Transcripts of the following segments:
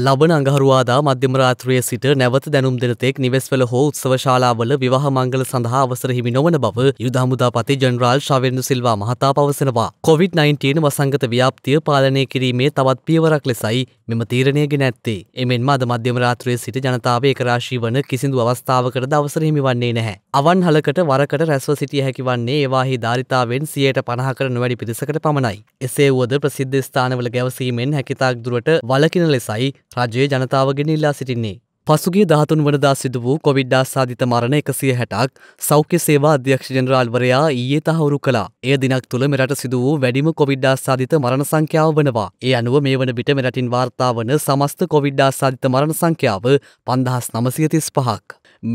ලබන අඟහරුවාදා මධ්‍යමරාත්‍රයේ සිට නැවත දැනුම් දෙනතෙක් නිවෙස්වල හෝ උත්සවශාලාවල විවාහ මංගල සඳහා අවසර හිමි නොවන බව යුදහමුදාපති ජනරාල් ශවෙන්දු සිල්වා මහතා පවසනවා. කොවිD-19 වසංගත ව්‍යාප්තිය පාලනය කිරීමේ තවත් පියවරක් ලෙසයි මෙම තීරණය ගෙන ඇත්තේ. එමෙන්ම අද මධ්‍යමරාත්‍රයේ සිට ජනතාව ඒකරාශී වන කිසිදු අවස්ථාවකටද අවසර හිමිවන්නේ නැහැ. අවන්හලකට වරකට රැස්ව සිටිය හැකි වන්නේ ඒවාහි ධාරිතාවෙන් සියයට පණහකර නොවැඩි පිරිසකට පමණයි. එසේ වුවද ප්‍රසිද්ධ ස්ථානවල ගැවසීමෙන් හැකිතාක් දුරට වලකින ලෙසයි රජයේ ජනතාවගෙන ඉල්ලා සිටින්නේ. පසුගේ දහතුන් වනදා සිදු වූ කොවිඩ්ඩා සාධිත මරණ එකසිය හැටක් සෞඛ්‍ය සේවා අධ්‍යක්ෂ ජනරාල්වරයා ඊයේ තහවුරු කළා. එය දිනක් තුළ මෙරට සිදු වූ වැඩිම කොවිඩ්ඩා සාධිත මරණ සංඛ්‍යාව වනවා. ඒ අනුව මේ වන විට මෙරටින් වාර්තා වන සමස්ත කොවිඩ්ඩා සාධිත මරණ සංඛ්‍යාව පන්දහස් නමසියතිස් පහක්.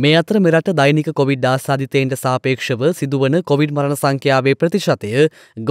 මේ අතර මෙරට දෛනික කොවිඩ් ආසාධිතයන්ට සාපේක්ෂව සිදුවන කොවිඩ් මරණ සංඛ්‍යාවේ ප්‍රතිශතය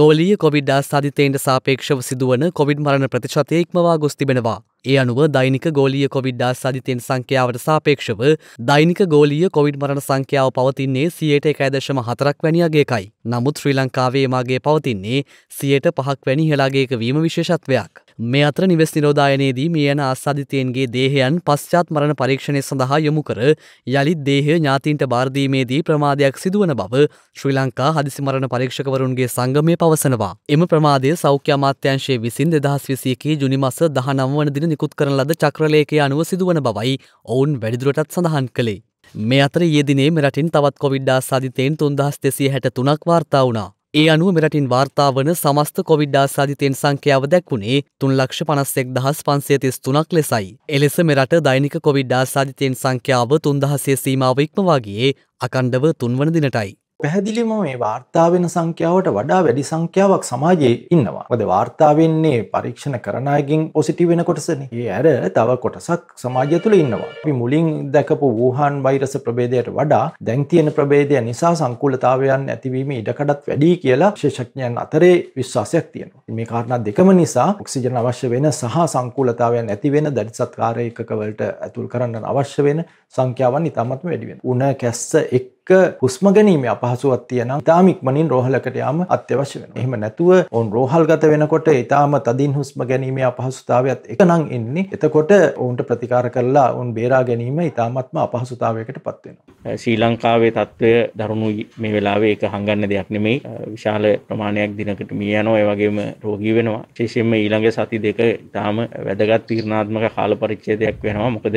ගෝලීය කොවිඩ් ආසාධිතයන්ට සාපේක්ෂව සිදුවන කොවිඩ් මරණ ප්‍රතිශතය ඉක්මවා ගොස් තිබෙනවා. ඒ අනුව දෛනික ගෝලිය කොවිඩ්ඩා සධිතයෙන් සංඛ්‍යාවට සාපේක්ෂව දෛනික ගෝලිය කොවිඩ් මරණ සංඛ්‍යාව පවතින්නේ සියයට එකෑදශම හතරක් වැනිියගේකයි. නමුත් ශ්‍රී ලංකාවේ මාගේ පවතින්නේ සියයට පහක් වැනි හෙලාගේක වීම විශේෂත්වයක්. මේ අතර නිවෙස් නිරෝධායනයේදී මිය යන ආසාධිතයන්ගේ දේහයන් පශ්චාත් මරණ පරීක්ෂණය සඳහා යොමු කර යළිත් දේහ ඥාතීන්ට බාර්දීමේදී ප්‍රමාදයක් සිදුවන බව ශ්‍රී ලංකා හදිසි මරණ පරීක්ෂකවරුන්ගේ සංගමය පවසනවා. එම ප්‍රමාදය සෞඛ්‍ය අමාත්‍යංශයේ විසින් දෙදහස් විසියකේ ජුනි මස දහනම් වන දින නිකුත් කරන ලද චක්‍රලේඛය අනුව සිදුවන බවයි ඔවුන් වැඩිදුරටත් සඳහන් කළේ. මේ අතර යෙදිනේ මෙරටින් තවත් කොවිඩ්ඩා සාධිතයෙන් තුන්දහස් දෙසිය හැට තුනක් වාර්තා වුණා. ඒ අනුව මෙරටින් වාර්තා වන සමස්ත කොවිඩ්ඩාසාධිතයෙන් සංඛ්‍යාව දැක්වුණේ තුන් ලක්ෂ පනස්සෙක් දහස් පන්සේතිස් තුනක් ලෙසයි. එලෙස මෙරට දෛනික කොවිඩ්ඩාසාධිතයෙන් සංඛ්‍යාව තුන්දහසේ සීමාව ඉක්මවාගේ අකණ්ඩව තුන්වන දිනටයි. පැහැදිලිම මේ වාර්තා වෙන සංඛ්‍යාවට වඩා වැඩි සංඛ්‍යාවක් සමාජයේ ඉන්නවා. මොකද වාර්තා වෙන්නේ පරීක්ෂණ කරන අයගෙන් පොසිටිව් වෙන කොටසනේ. ඒ ඇර තව කොටසක් සමාජය තුළ ඉන්නවා. අපි මුලින් දැකපු වූහාන් වෛරස ප්‍රභේදයට වඩා දැන් තියෙන ප්‍රභේදය නිසා සංකූලතාවයන් ඇතිවීම ඉඩකඩත් වැඩි කියලා විශේෂඥයන් අතරේ විශ්වාසයක් තියෙනවා. මේ කාරණා දෙකම නිසා ඔක්සිජන් අවශ්‍ය වෙන සහ සංකූලතාවයන් ඇති වෙන දැඩිසත්කාර ඒකක වලට ඇතුල් කරන්න අවශ්‍ය වෙන සංඛ්‍යාවන් ඉතාමත්ම වැඩි වෙනවා. උණ කැස්ස එක්ක එක්ක හුස්ම ගැනීම අපහසුවක් තියෙන තාමික්මනින් රෝහලකට යාම අත්‍යවශ්‍ය වෙන එහම නැතුව ඔවන් රෝහල්ගත වෙනකොට ඉතාම තදින් හුස්ම ගැනීම අපහසුතාවත් එක නං එන්නේ එතකොට ඔවුන්ට ප්‍රතිකාර කරලා ඔවන් බේරා ගැනීම ඉතාමත්ම අපහසුතාවයකට පත්වෙන. ශ්‍රී ලංකාවේ තත්ත්වය දරුණු මේ වෙලාවේ එක හඟන්න දෙයක් නෙමෙයි විශාල ප්‍රමාණයක් දිනකට මිය යනෝ ඒවගේම රෝගී වෙනවා චේෂෙන්ම ඊළඟ සති දෙක ඉතාම වැදගත් තීරණාත්මක කාල පරිච්චේදයක් වෙනවා මොකද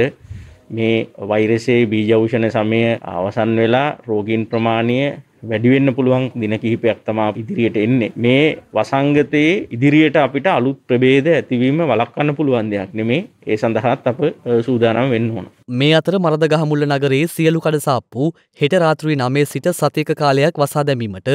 මේ වෛරසයේ බීජෞෂණ සමය අවසන් වෙලා රෝගීන් ප්‍රමාණය වැඩිවෙන්න පුළුවන් දින කිහිපයක් තමා ඉදිරියට එන්නේ මේ වසංගතයේ ඉදිරියට අපිට අලුත් ප්‍රබේද ඇතිවීම වලක්වන්න පුළුවන් දෙයක් නෙමේ ඒ සඳහාත් අප සූදානම් වෙන්න ඕන මේ අතර මරදගහමුල්ල නගරේ සියලු කඩසාප්පු හෙට රාත්‍රී නමේ සිට සතියක කාලයක් වසා දැමීමට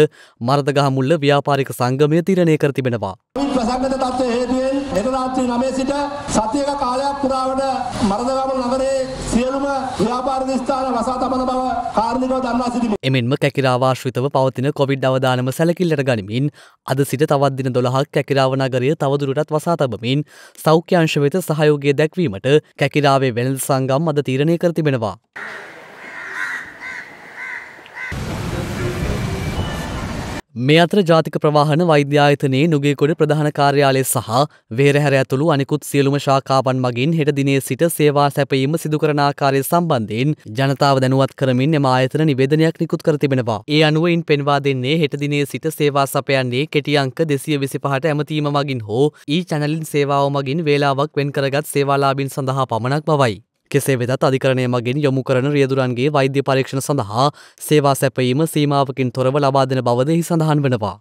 මරදගහමුල්ල ව්‍යාපාරික සංගමය තීරණය කර තිබෙනවා ප්‍රසංගත තත්ත්වය හේතුවෙන් හෙට රාත්‍රී නමේ සිට සතියක කාලයක් පුරාවට මරදගමුල් නගරේ සියලුම ව්‍යාපාරික ස්ථාන වසා තබන බව කාර්මිකව දන්වා සිටිමි එමෙන්ම කැකිරාවා ආශ්‍රිතව පවතින කොවිඩ් අවදානම සැලකිල්ලට ගනිමින් අද සිට තවත්දින දොළහක් කැකිරාවනගරය තවදුරටත් වසා තබමින් සෞඛ්‍යංශ වෙත සහයෝගය දැක්වීමට කැකිරාවේ වෙනල් සංගම් අද තීරණය කර තිබෙනවා. මේ අතර ජාතික ප්‍රවාහන වෛද්‍යායතනයේ නුගේකොඩ ප්‍රධාන කාර්යාලය සහ වේරහැර ඇතුළු අනිකුත් සියලුම ශාකාපන් මගින් හෙට දිනේ සිට සේවා සැපයීම සිදුකරන ආකාරය සම්බන්ධයෙන් ජනතාව දැනුවත් කරමින් එම ආයතන නිවේදනයක් නිකුත් කර තිබෙනවා. ඒ අනුවයින් පෙන්වා දෙන්නේ හෙට දිනේ සිට සේවා සපයන්නේ කෙටි අංක දෙසිය විසි පහට ඇමතීම මගින් හෝ ඊ චැනලින් සේවාව මගින් වේලාවක් වෙන් කරගත් සේවාලාබින් සඳහා පමණක් බවයි. කෙසේ වෙදත් අධිකරණය මගින් යොමු කරන රියදුරන්ගේ වෛද්‍ය පරීක්ෂණ සඳහා සේවා සැපයීම සීමාවකින් තොරව ලබාදෙන බවදෙහි සඳහන් වනවා.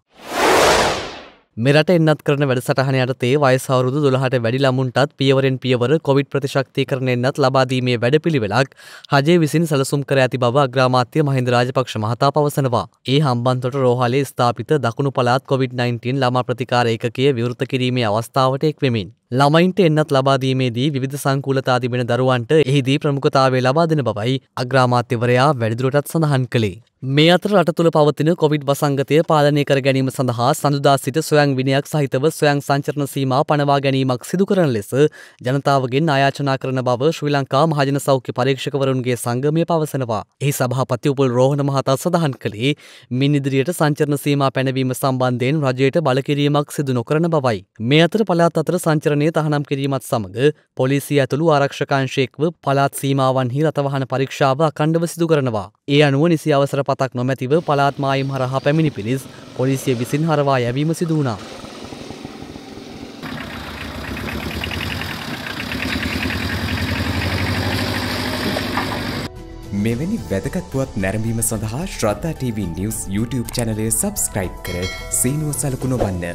මෙරට එන්නත් කරන වැඩසටහන යටතේ වයසවරුදු දොළහට වැඩි ළමුන්ටත් පියවරෙන් පියවර කොවිඩ් ප්‍රතිශක්තිකරණයන්නත් ලබාදීමේ වැඩපිළිවෙලක් හජේ විසින් සැලසුම් කර ඇති බව අග්‍රාමාත්‍ය මහින්ද රාජපක්ෂ මහතා පවසනවා. ඒ හම්බන්තොට රෝහලේ ස්ථාපිත දකුණු පළාත් කොවිඩ්-19 ළමා ප්‍රතිකාර ඒකකය විවෘත කිරීමේ අවස්ථාවට එක්වෙමින්. ළමයින්ට එන්නත් ලබාදීමේදී විධ සංකූලතා තිබෙන දරුවන්ට එහිදී ප්‍රමුඛතාවේ ලබාදෙන බවයි අග්‍රාමාත්‍යවරයා වැඩිදුරටත් සඳහන් කළේ. මේ අතර රට තුළ පවතින කොවිඩ් වසංගතය පාලනය කර ගැනීම සඳහා සඳුදා සිට සොයං විනයක් සහිතව සොයං සංචරණ සීමා පනවා ගැනීමක් සිදුකරන ලෙස ජනතාවගෙන් ආයාචනා කරන බව ශ්‍රී ලංකා මහජන සෞඛ්‍ය පරීක්ෂකවරුන්ගේ සංගමය පවසනවා. එහි සභාපති උපුල් රෝහණ මහතා සඳහන් කළේ මින් ඉදිරියට සංචරණ සීමා පැනවීම සම්බන්ධයෙන් රජයට බලකිරීමක් සිදු නොකරන බවයි. මේ අතර පළාත් අතර සංචරණ නියන්ත්‍රණය තහනම් කිරීමත් සමඟ පොලිසිය ඇතුළු ආරක්ෂකංශයෙක්ව පලාත් සීමාවන්හි රතවහන පරීක්ෂාව අකණ්ඩව සිදු කරනවා. ඒ අනුව නිසි අවසර පතක් නොමැතිව පලාත්මායිම් හරහා පැමිණි පිරිස් පොලිසිය විසින් හරවා යැවීම සිදු වුණා. මෙවැනි වැදගත් පුවත් නැරඹීම සඳහා ශ්‍රද්ධා TV නිවස් YouTube චැනලය සබස්ක්‍රයිබ් කර සීනුව සලකුණු බන්න.